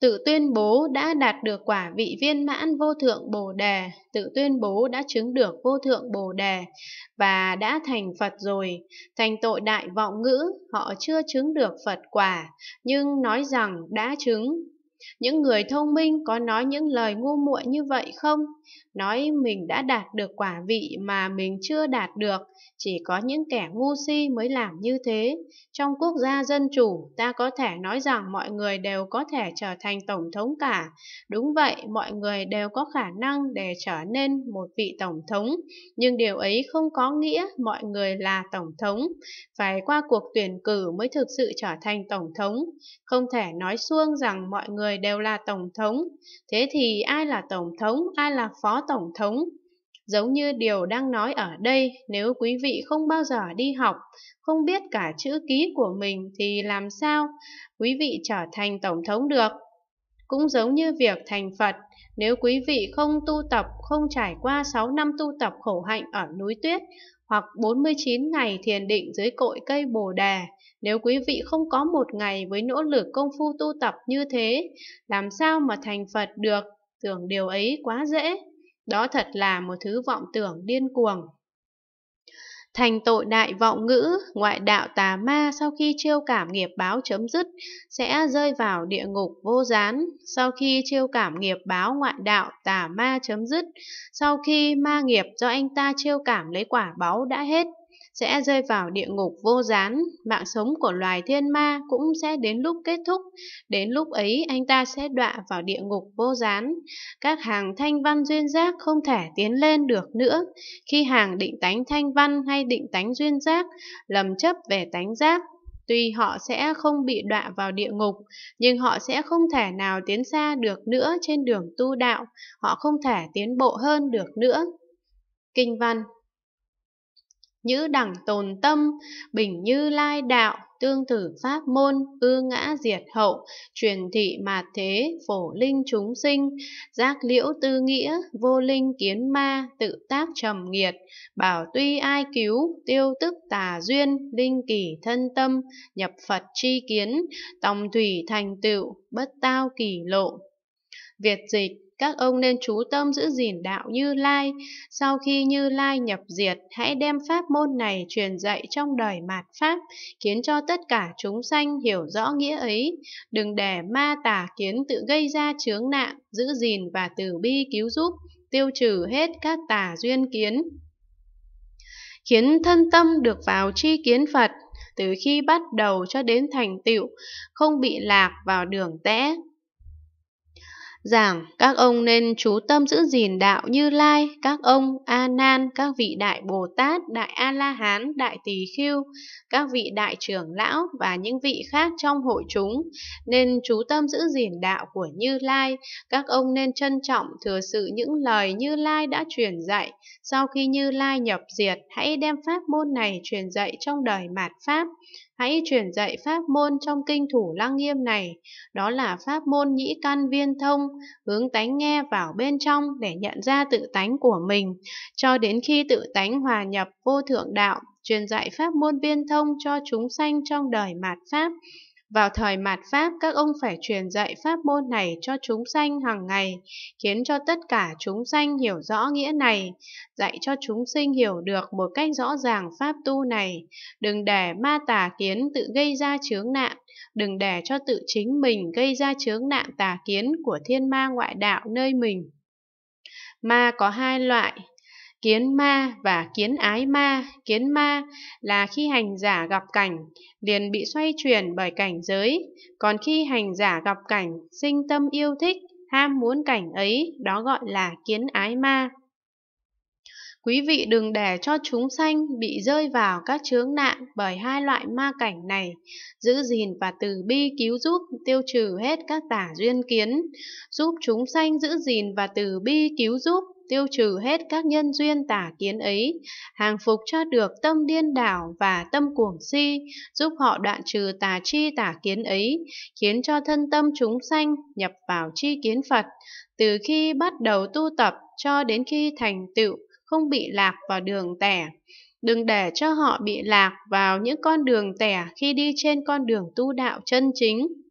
tự tuyên bố đã đạt được quả vị viên mãn vô thượng Bồ Đề, tự tuyên bố đã chứng được vô thượng Bồ Đề và đã thành Phật rồi. Thành tội đại vọng ngữ, họ chưa chứng được Phật quả, nhưng nói rằng đã chứng những người thông minh có nói những lời ngu muội như vậy không? Nói mình đã đạt được quả vị mà mình chưa đạt được, chỉ có những kẻ ngu si mới làm như thế. Trong quốc gia dân chủ, ta có thể nói rằng mọi người đều có thể trở thành tổng thống cả. Đúng vậy, mọi người đều có khả năng để trở nên một vị tổng thống, nhưng điều ấy không có nghĩa mọi người là tổng thống. Phải qua cuộc tuyển cử mới thực sự trở thành tổng thống. Không thể nói suông rằng mọi người người đều là tổng thống. Thế thì ai là tổng thống, ai là phó tổng thống? Giống như điều đang nói ở đây, nếu quý vị không bao giờ đi học, không biết cả chữ ký của mình thì làm sao quý vị trở thành tổng thống được? Cũng giống như việc thành Phật, nếu quý vị không tu tập, không trải qua 6 năm tu tập khổ hạnh ở núi tuyết, hoặc 49 ngày thiền định dưới cội cây Bồ Đà. Nếu quý vị không có một ngày với nỗ lực công phu tu tập như thế, làm sao mà thành Phật được? Tưởng điều ấy quá dễ. Đó thật là một thứ vọng tưởng điên cuồng. Thành tội đại vọng ngữ, ngoại đạo tà ma sau khi chiêu cảm nghiệp báo chấm dứt sẽ rơi vào địa ngục vô gián. Sau khi chiêu cảm nghiệp báo ngoại đạo tà ma chấm dứt, sau khi ma nghiệp do anh ta chiêu cảm lấy quả báo đã hết, sẽ rơi vào địa ngục vô gián, mạng sống của loài thiên ma cũng sẽ đến lúc kết thúc, đến lúc ấy anh ta sẽ đọa vào địa ngục vô gián. Các hàng thanh văn duyên giác không thể tiến lên được nữa, khi hàng định tánh thanh văn hay định tánh duyên giác lầm chấp về tánh giác Tuy họ sẽ không bị đọa vào địa ngục, nhưng họ sẽ không thể nào tiến xa được nữa trên đường tu đạo, họ không thể tiến bộ hơn được nữa. Kinh văn Nhữ đẳng tồn tâm, bình như lai đạo, tương thử pháp môn, ư ngã diệt hậu, truyền thị mạt thế, phổ linh chúng sinh, giác liễu tư nghĩa, vô linh kiến ma, tự tác trầm nghiệt, bảo tuy ai cứu, tiêu tức tà duyên, linh kỳ thân tâm, nhập Phật chi kiến, tòng thủy thành tựu, bất tao kỳ lộ. Việt dịch các ông nên chú tâm giữ gìn đạo Như Lai, sau khi Như Lai nhập diệt, hãy đem pháp môn này truyền dạy trong đời mạt Pháp, khiến cho tất cả chúng sanh hiểu rõ nghĩa ấy. Đừng để ma tà kiến tự gây ra chướng nạn, giữ gìn và từ bi cứu giúp, tiêu trừ hết các tà duyên kiến. Khiến thân tâm được vào chi kiến Phật, từ khi bắt đầu cho đến thành tựu, không bị lạc vào đường tẽ, giảng các ông nên chú tâm giữ gìn đạo Như Lai, các ông A Nan, các vị đại Bồ Tát, đại A La Hán, đại Tỳ Khưu, các vị đại trưởng lão và những vị khác trong hội chúng nên chú tâm giữ gìn đạo của Như Lai, các ông nên trân trọng thừa sự những lời Như Lai đã truyền dạy. Sau khi Như Lai nhập diệt, hãy đem pháp môn này truyền dạy trong đời mạt pháp. Hãy truyền dạy pháp môn trong kinh thủ lăng nghiêm này, đó là pháp môn nhĩ căn viên thông, hướng tánh nghe vào bên trong để nhận ra tự tánh của mình, cho đến khi tự tánh hòa nhập vô thượng đạo, truyền dạy pháp môn viên thông cho chúng sanh trong đời mạt pháp, vào thời mạt Pháp, các ông phải truyền dạy pháp môn này cho chúng sanh hàng ngày, khiến cho tất cả chúng sanh hiểu rõ nghĩa này, dạy cho chúng sinh hiểu được một cách rõ ràng pháp tu này. Đừng để ma tà kiến tự gây ra chướng nạn, đừng để cho tự chính mình gây ra chướng nạn tà kiến của thiên ma ngoại đạo nơi mình. Ma có hai loại, kiến ma và kiến ái ma. Kiến ma là khi hành giả gặp cảnh, liền bị xoay chuyển bởi cảnh giới, còn khi hành giả gặp cảnh, sinh tâm yêu thích, ham muốn cảnh ấy, đó gọi là kiến ái ma. Quý vị đừng để cho chúng sanh bị rơi vào các chướng nạn bởi hai loại ma cảnh này, giữ gìn và từ bi cứu giúp tiêu trừ hết các tả duyên kiến, giúp chúng sanh giữ gìn và từ bi cứu giúp tiêu trừ hết các nhân duyên tà kiến ấy, hàng phục cho được tâm điên đảo và tâm cuồng si, giúp họ đoạn trừ tà chi tà kiến ấy, khiến cho thân tâm chúng sanh nhập vào chi kiến Phật, từ khi bắt đầu tu tập cho đến khi thành tựu, không bị lạc vào đường tẻ. Đừng để cho họ bị lạc vào những con đường tẻ khi đi trên con đường tu đạo chân chính.